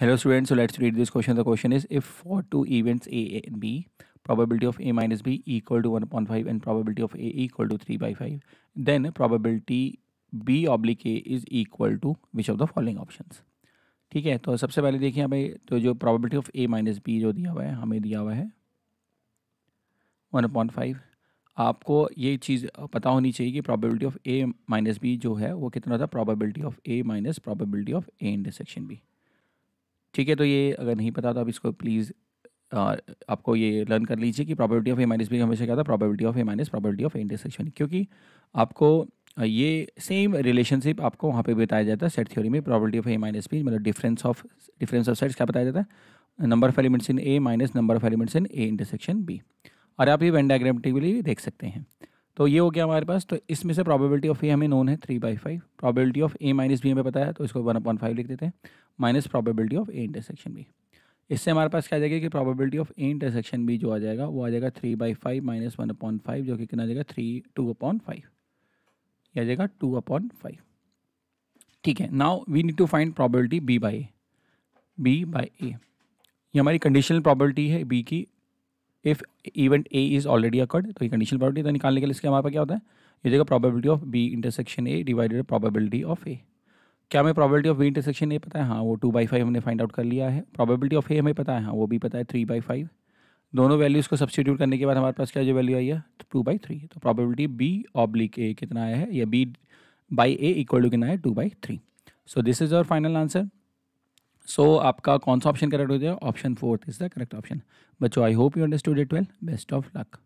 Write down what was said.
Hello students, so let's read this question. The question is if for two events A and B, probability of A minus B equal to 1 upon 5 and probability of A equal to 3 by 5, then probability B oblique A is equal to which of the following options? ठीक है तो सबसे पहले देखिए हमें तो जो probability of A minus B जो दिया हुआ है हमें दिया हुआ है वन अपॉन फाइव आपको ये चीज़ पता होनी चाहिए कि probability of A minus B जो है वो कितना था probability of A minus probability of A intersection B ठीक है तो ये अगर नहीं पता तो आप इसको प्लीज़ आपको ये लर्न कर लीजिए कि probability of A minus B हमेशा क्या था probability of A minus probability of intersection क्योंकि आपको ये सेम रिलेशनशिप आपको वहाँ पे बताया जाता है सेट थ्योरी में probability of A minus B मतलब difference of difference of sets क्या बताया जाता है number of elements in A minus number of elements in A intersection B और आप ये वेन डायग्रामेटिकली देख सकते हैं तो ये हो गया हमारे पास तो इसमें से प्रोबेबिलिटी ऑफ ए हमें नोन है three by five probability of A minus B हमें पता है तो इसको वन अपॉइंट फाइव लिख देते हैं minus probability of A intersection B इससे हमारे पास क्या आ जाएगा कि probability of A intersection B जो आ जाएगा वो आ जाएगा three by five minus one upon five जो कि कितना आ जाएगा थ्री टू अपॉइंट फाइव यह आ जाएगा टू अपॉइंट फाइव ठीक है now we need to find probability B by A B by A ये हमारी कंडीशनल प्रॉबिलिटी है बी की if event A is already occurred तो ये कंडीशन प्रॉपर्टी तो निकालने के लिए इसके हमारे पास क्या होता है ये देखा probability of B intersection A divided probability of A क्या हमें probability of B intersection A पता है हाँ वो टू बाई फाइव हमने फाइंड आउट कर लिया है प्रॉबिलिटी ऑफ ए हमें पता है हाँ वो भी पता है थ्री बाई फाइव दोनों वैल्यूज़ को सब्सटीट्यूट करने के बाद हमारे पास क्या जो वैल्यू आई है टू बाई थ्री तो प्रॉबिलिटी बी ऑब्लिक ए कितना आया है या B by A equal to कितना है two by three so this is our final answer so so, आपका कौन सा ऑप्शन करेक्ट हो जाएगा option fourth is the correct option बच्चों I hope you understood it well best of luck